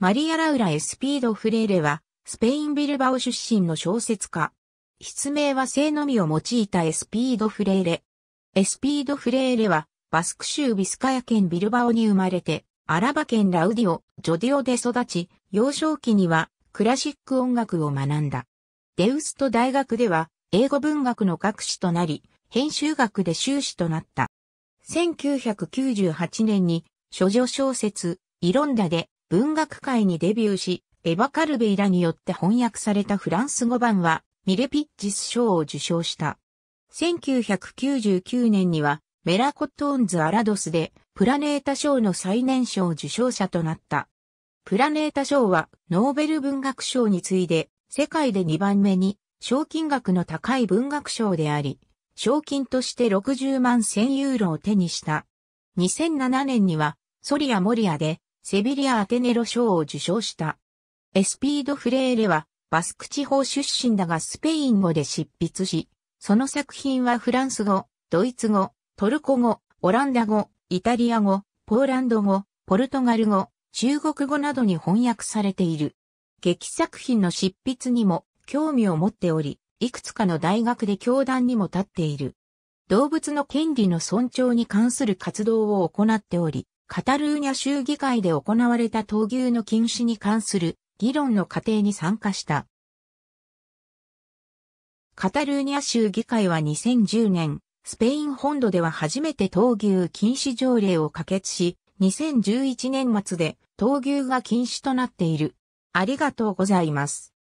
マリア・ラウラ・エスピード・フレーレは、スペイン・ビルバオ出身の小説家。筆名は性のみを用いたエスピード・フレーレ。エスピード・フレーレは、バスク州ビスカヤ県ビルバオに生まれて、アラバ県ラウディオ、ジョディオで育ち、幼少期にはクラシック音楽を学んだ。デウスト大学では英語文学の学士となり、編集学で修士となった。1998年に、諸女小説、イロンダで文学界にデビューし、エヴァ・カルベイらによって翻訳されたフランス語版は、ミレピッジス賞を受賞した。1999年には、メラコットーンズ・アラドスで、プラネータ賞の最年少受賞者となった。プラネータ賞は、ノーベル文学賞に次いで、世界で2番目に、賞金額の高い文学賞であり、賞金として60万1000ユーロを手にした。2007年には、ソリア・モリアで、セビリア・アテネロ賞を受賞した。エスピード・フレーレは、バスク地方出身だがスペイン語で執筆し、その作品はフランス語、ドイツ語、トルコ語、オランダ語、イタリア語、ポーランド語、ポルトガル語、中国語などに翻訳されている。劇作品の執筆にも興味を持っており、いくつかの大学で教壇にも立っている。動物の権利の尊重に関する活動を行っており、カタルーニャ州議会で行われた闘牛の禁止に関する議論の過程に参加した。カタルーニャ州議会は2010年、スペイン本土では初めて闘牛禁止条例を可決し、2011年末で闘牛が禁止となっている。ありがとうございます。